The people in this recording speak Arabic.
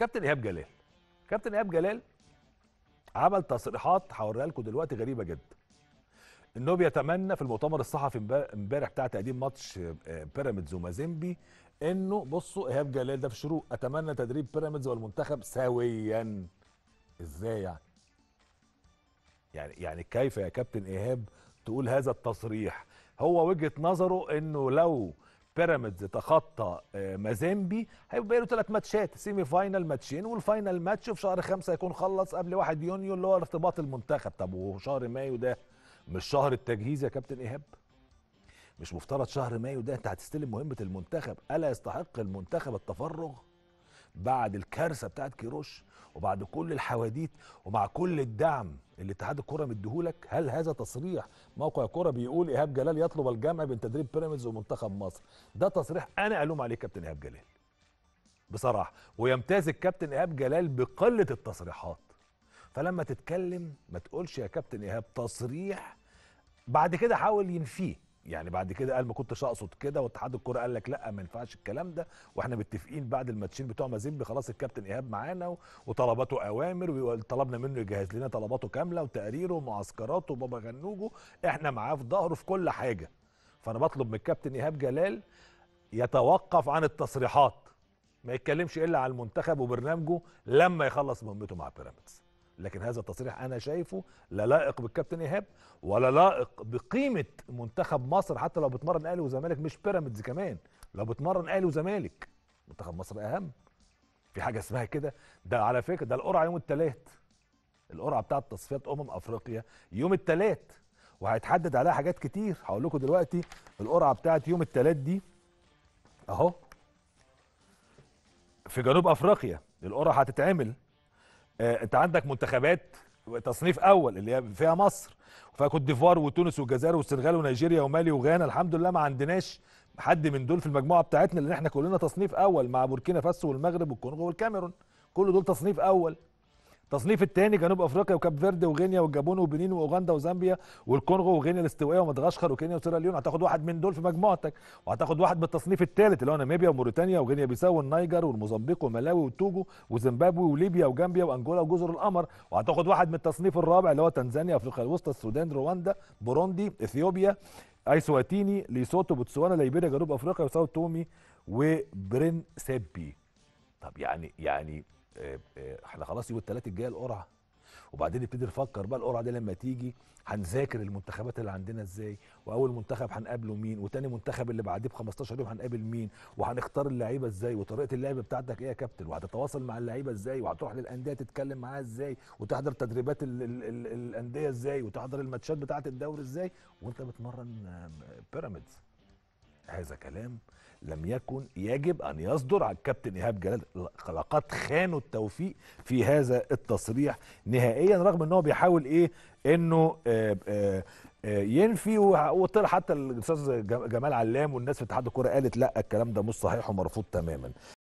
كابتن ايهاب جلال كابتن ايهاب جلال عمل تصريحات هوريها لكم دلوقتي غريبه جدا انه بيتمنى في المؤتمر الصحفي امبارح بتاع تقديم ماتش آه، بيراميدز ومازيمبي انه بصوا ايهاب جلال ده في الشروق اتمنى تدريب بيراميدز والمنتخب سويا ازاي يعني يعني يعني كيف يا كابتن ايهاب تقول هذا التصريح هو وجهه نظره انه لو بيراميدز تخطى آه، مازيمبي هيبقى باقي له ثلاث ماتشات سيمي فاينل ماتشين والفاينل ماتش في شهر خمسه يكون خلص قبل 1 يونيو اللي هو ارتباط المنتخب طب وشهر مايو ده مش شهر التجهيز يا كابتن ايهاب مش مفترض شهر مايو ده انت هتستلم مهمه المنتخب الا يستحق المنتخب التفرغ بعد الكارثه بتاعت كيروش وبعد كل الحواديت ومع كل الدعم اللي اتحاد الكره مديهولك هل هذا تصريح موقع كره بيقول ايهاب جلال يطلب الجمع بين تدريب بيراميدز ومنتخب مصر ده تصريح انا الوم عليه كابتن ايهاب جلال بصراحه ويمتاز الكابتن ايهاب جلال بقله التصريحات فلما تتكلم ما تقولش يا كابتن ايهاب تصريح بعد كده حاول ينفيه يعني بعد كده قال ما كنتش اقصد كده واتحاد الكوره قال لك لا ما ينفعش الكلام ده واحنا متفقين بعد الماتشين بتوع مازيمبي خلاص الكابتن ايهاب معانا وطلباته اوامر وطلبنا منه يجهز لنا طلباته كامله وتقاريره ومعسكراته وبابا غنوجه احنا معاه في ظهره في كل حاجه فانا بطلب من الكابتن ايهاب جلال يتوقف عن التصريحات ما يتكلمش الا على المنتخب وبرنامجه لما يخلص مهمته مع بيراميدز لكن هذا التصريح انا شايفه لا لائق بالكابتن ايهاب ولا لائق بقيمه منتخب مصر حتى لو بتمرن اهلي وزمالك مش بيراميدز كمان لو بتمرن اهلي وزمالك منتخب مصر اهم في حاجه اسمها كده ده على فكره ده القرعه يوم الثلاث القرعه بتاعه تصفيات امم افريقيا يوم الثلاث وهيتحدد عليها حاجات كتير هقول لكم دلوقتي القرعه بتاعه يوم الثلاث دي اهو في جنوب افريقيا القرعه هتتعمل آه، انت عندك منتخبات تصنيف اول اللي هي فيها مصر وفيها كوت ديفوار وتونس والجزائر والسنغال ونيجيريا ومالي وغانا الحمد لله ما عندناش حد من دول في المجموعه بتاعتنا لان احنا كلنا تصنيف اول مع بوركينا فاسو والمغرب والكونغو والكاميرون كل دول تصنيف اول تصنيف الثاني جنوب افريقيا وكاب فيردي وغينيا والجابون وبنين واوغندا وزامبيا والكونغو وغينيا الاستوائيه ومدغشقر وكينيا وسيراليون هتاخد واحد من دول في مجموعتك وهتاخد واحد بالتصنيف الثالث اللي هو ناميبيا وموريتانيا وغينيا بيساو والنيجر والموزمبيق وملاوي وتوجو وزيمبابوي وليبيا وجامبيا وانجولا وجزر القمر وهتاخد واحد من التصنيف الرابع اللي هو تنزانيا افريقيا الوسطى السودان رواندا بوروندي اثيوبيا ايسواتيني ليسوتو بوتسوانا ليبيريا جنوب افريقيا وساو تومي وبرنسيبي طب يعني يعني آه، آه، احنا خلاص يوم الثلاث الجايه القرعه وبعدين نبتدي نفكر بقى القرعه دي لما تيجي هنذاكر المنتخبات اللي عندنا ازاي واول منتخب هنقابله مين وتاني منتخب اللي بعديه ب 15 يوم هنقابل مين وهنختار اللعيبه ازاي وطريقه اللعب بتاعتك ايه يا كابتن وهتتواصل مع اللعيبه ازاي وهتروح للانديه تتكلم معاها ازاي وتحضر تدريبات الـ الـ الـ الانديه ازاي وتحضر الماتشات بتاعه الدوري ازاي وانت بتمرن آه، بيراميدز هذا كلام لم يكن يجب ان يصدر عن كابتن ايهاب جلال لقد خانوا التوفيق في هذا التصريح نهائيا رغم ان هو بيحاول ايه انه آه، آه، آه، ينفي وطلع حتى الاستاذ جمال علام والناس في اتحاد الكوره قالت لا الكلام ده مش صحيح ومرفوض تماما